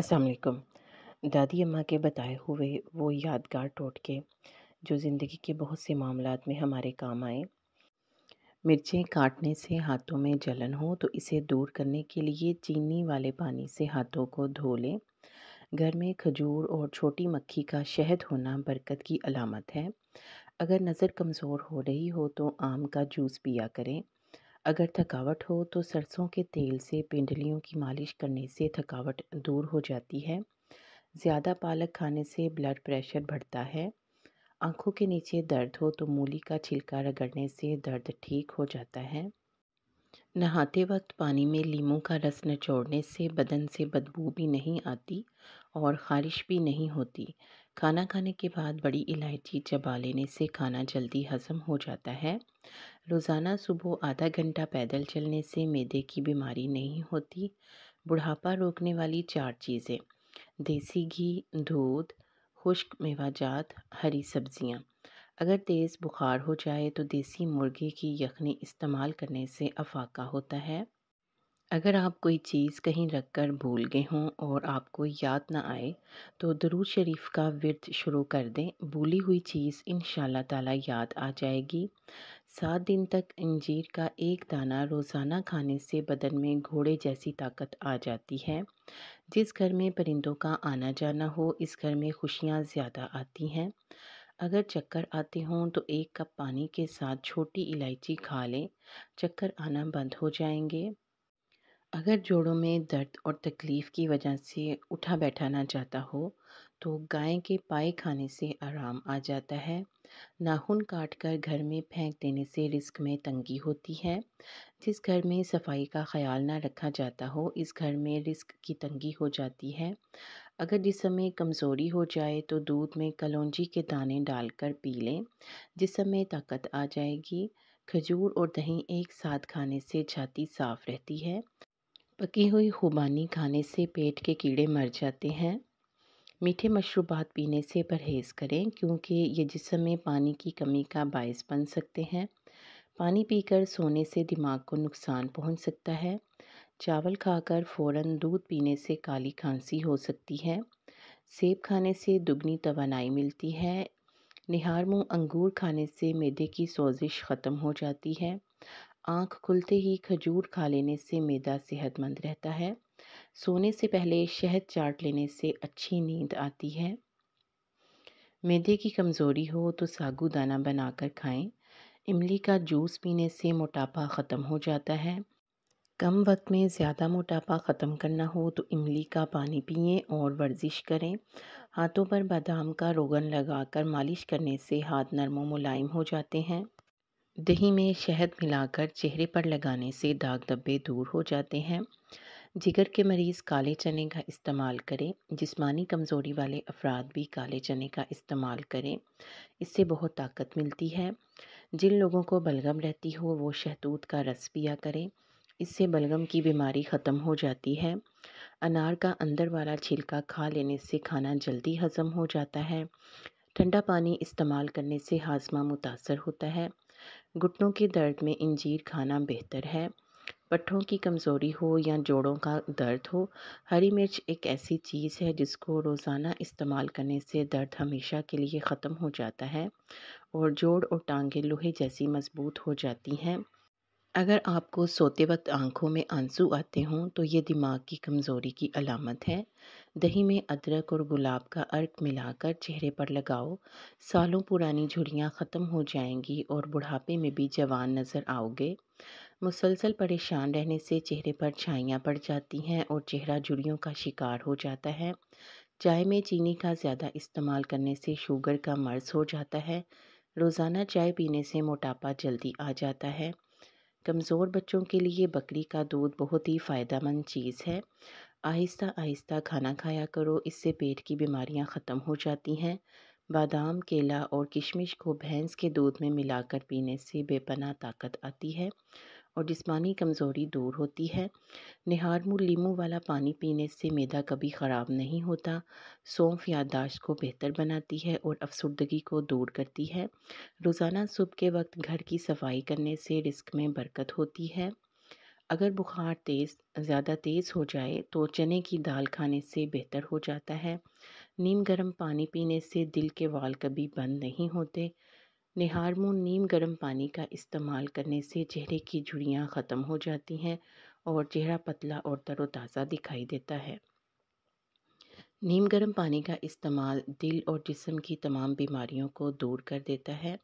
असलकम दादी अम्मा के बताए हुए वो यादगार टोटके जो ज़िंदगी के बहुत से मामला में हमारे काम आए मिर्चें काटने से हाथों में जलन हो तो इसे दूर करने के लिए चीनी वाले पानी से हाथों को धो लें घर में खजूर और छोटी मक्खी का शहद होना बरकत की अलामत है अगर नज़र कमज़ोर हो रही हो तो आम का जूस पिया करें अगर थकावट हो तो सरसों के तेल से पिंडलियों की मालिश करने से थकावट दूर हो जाती है ज़्यादा पालक खाने से ब्लड प्रेशर बढ़ता है आँखों के नीचे दर्द हो तो मूली का छिलका रगड़ने से दर्द ठीक हो जाता है नहाते वक्त पानी में लीमू का रस नचोड़ने से बदन से बदबू भी नहीं आती और ख़ारिश भी नहीं होती खाना खाने के बाद बड़ी इलायची चबा लेने से खाना जल्दी हज़म हो जाता है रोज़ाना सुबह आधा घंटा पैदल चलने से मैदे की बीमारी नहीं होती बुढ़ापा रोकने वाली चार चीज़ें देसी घी दूध खुश्क मेवाजात हरी सब्जियां। अगर तेज़ बुखार हो जाए तो देसी मुर्गे की यखनी इस्तेमाल करने से अफाका होता है अगर आप कोई चीज़ कहीं रख कर भूल गए हों और आपको याद ना आए तो दरूद शरीफ का विरत शुरू कर दें भूली हुई चीज़ इन ताला याद आ जाएगी सात दिन तक इंजीर का एक दाना रोज़ाना खाने से बदन में घोड़े जैसी ताकत आ जाती है जिस घर में परिंदों का आना जाना हो इस घर में खुशियाँ ज़्यादा आती हैं अगर चक्कर आते हों तो एक कप पानी के साथ छोटी इलायची खा लें चक्कर आना बंद हो जाएंगे अगर जोड़ों में दर्द और तकलीफ़ की वजह से उठा बैठाना चाहता हो तो गाय के पाए खाने से आराम आ जाता है नाखून काट कर घर में फेंक देने से रिस्क में तंगी होती है जिस घर में सफाई का ख्याल ना रखा जाता हो इस घर में रिस्क की तंगी हो जाती है अगर जिसम में कमज़ोरी हो जाए तो दूध में कलौजी के दाने डालकर पी लें जिसम में ताकत आ जाएगी खजूर और दही एक साथ खाने से छाती साफ रहती है पकी हुई खुबानी खाने से पेट के कीड़े मर जाते हैं मीठे मशरूबात पीने से परहेज़ करें क्योंकि ये जिसम में पानी की कमी का बायस बन सकते हैं पानी पीकर सोने से दिमाग को नुकसान पहुंच सकता है चावल खाकर फौरन दूध पीने से काली खांसी हो सकती है सेब खाने से दुगनी तोानाई मिलती है निहार मुँह अंगूर खाने से मेदे की सोजिश ख़त्म हो जाती है आँख खुलते ही खजूर खा लेने से मैदा सेहतमंद रहता है सोने से पहले शहद चाट लेने से अच्छी नींद आती है मैदे की कमज़ोरी हो तो सागू दाना बनाकर खाएं। इमली का जूस पीने से मोटापा ख़त्म हो जाता है कम वक्त में ज़्यादा मोटापा ख़त्म करना हो तो इमली का पानी पिए और वर्जिश करें हाथों पर बादाम का रोगन लगाकर मालिश करने से हाथ नरम मुलायम हो जाते हैं दही में शहद मिलाकर चेहरे पर लगाने से दाग धब्बे दूर हो जाते हैं जिगर के मरीज़ काले चने का इस्तेमाल करें जिस्मानी कमज़ोरी वाले अफराद भी काले चने का इस्तेमाल करें इससे बहुत ताकत मिलती है जिन लोगों को बलगम रहती हो वो शहतूत का रस पिया करें इससे बलगम की बीमारी ख़त्म हो जाती है अनार का अंदर वाला छिलका खा लेने से खाना जल्दी हज़म हो जाता है ठंडा पानी इस्तेमाल करने से हाजमा मुतासर होता है घुटनों के दर्द में इंजीर खाना बेहतर है पट्ठों की कमज़ोरी हो या जोड़ों का दर्द हो हरी मिर्च एक ऐसी चीज़ है जिसको रोज़ाना इस्तेमाल करने से दर्द हमेशा के लिए ख़त्म हो जाता है और जोड़ और टांगे लोहे जैसी मज़बूत हो जाती हैं अगर आपको सोते वक्त आंखों में आंसू आते हों तो ये दिमाग की कमज़ोरी की अलामत है दही में अदरक और गुलाब का अर्क मिलाकर चेहरे पर लगाओ सालों पुरानी झुड़ियाँ ख़त्म हो जाएंगी और बुढ़ापे में भी जवान नज़र आओगे मुसलसल परेशान रहने से चेहरे पर छाइयाँ पड़ जाती हैं और चेहरा झुड़ियों का शिकार हो जाता है चाय में चीनी का ज़्यादा इस्तेमाल करने से शुगर का मर्ज हो जाता है रोज़ाना चाय पीने से मोटापा जल्दी आ जाता है कमज़ोर बच्चों के लिए बकरी का दूध बहुत ही फ़ायदेमंद चीज़ है आहिस्ता आहिस्ता खाना खाया करो इससे पेट की बीमारियां ख़त्म हो जाती हैं बादाम केला और किशमिश को भैंस के दूध में मिलाकर पीने से बेपना ताकत आती है और जिस्मानी कमज़ोरी दूर होती है निहार मुँह लीमू वाला पानी पीने से मैदा कभी ख़राब नहीं होता सौंफ याददाश्त को बेहतर बनाती है और अफसरदगी को दूर करती है रोज़ाना सुबह के वक्त घर की सफाई करने से रिस्क में बरकत होती है अगर बुखार तेज़ ज़्यादा तेज़ हो जाए तो चने की दाल खाने से बेहतर हो जाता है नीम गर्म पानी पीने से दिल के वाल कभी बंद नहीं होते निहारमुन नीम गर्म पानी का इस्तेमाल करने से चेहरे की झुड़ियाँ ख़त्म हो जाती हैं और चेहरा पतला और तरोताज़ा दिखाई देता है नीम गर्म पानी का इस्तेमाल दिल और जिस्म की तमाम बीमारियों को दूर कर देता है